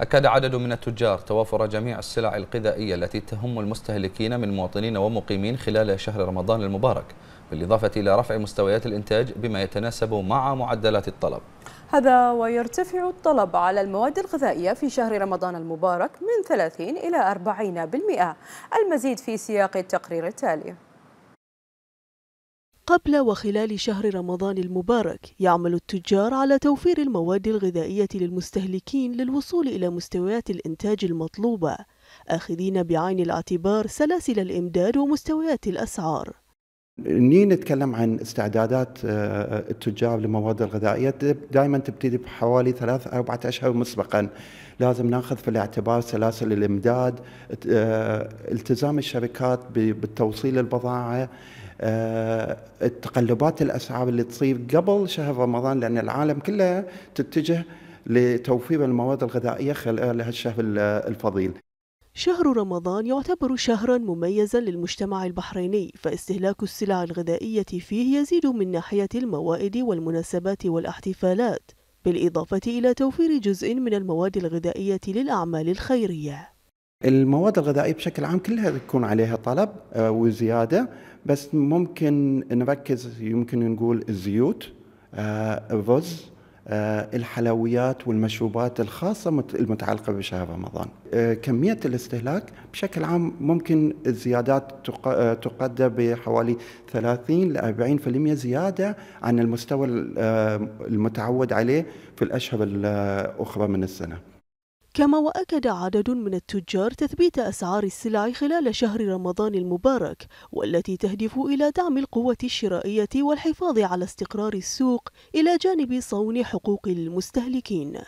أكد عدد من التجار توافر جميع السلع الغذائية التي تهم المستهلكين من مواطنين ومقيمين خلال شهر رمضان المبارك بالإضافة إلى رفع مستويات الإنتاج بما يتناسب مع معدلات الطلب هذا ويرتفع الطلب على المواد الغذائية في شهر رمضان المبارك من 30 إلى 40% المزيد في سياق التقرير التالي قبل وخلال شهر رمضان المبارك يعمل التجار على توفير المواد الغذائية للمستهلكين للوصول إلى مستويات الإنتاج المطلوبة آخذين بعين الاعتبار سلاسل الإمداد ومستويات الأسعار ني نتكلم عن استعدادات آه، التجار للمواد الغذائيه دائما تبتدي بحوالي ثلاث اربعة اشهر مسبقا لازم ناخذ في الاعتبار سلاسل الامداد آه، التزام الشركات بالتوصيل البضاعه آه، التقلبات الاسعار اللي تصير قبل شهر رمضان لان العالم كله تتجه لتوفير المواد الغذائيه خلال هالشهر الفضيل. شهر رمضان يعتبر شهرا مميزا للمجتمع البحريني فاستهلاك السلع الغذائيه فيه يزيد من ناحيه الموائد والمناسبات والاحتفالات بالاضافه الى توفير جزء من المواد الغذائيه للاعمال الخيريه المواد الغذائيه بشكل عام كلها يكون عليها طلب آه، وزياده بس ممكن نركز يمكن نقول الزيوت آه، الرز آه، الحلويات والمشروبات الخاصة المتعلقة بشهر رمضان كمية الاستهلاك بشكل عام ممكن الزيادات تقدر بحوالي 30 ل 40% زيادة عن المستوى المتعود عليه في الأشهر الأخرى من السنة كما وأكد عدد من التجار تثبيت أسعار السلع خلال شهر رمضان المبارك والتي تهدف إلى دعم القوة الشرائية والحفاظ على استقرار السوق إلى جانب صون حقوق المستهلكين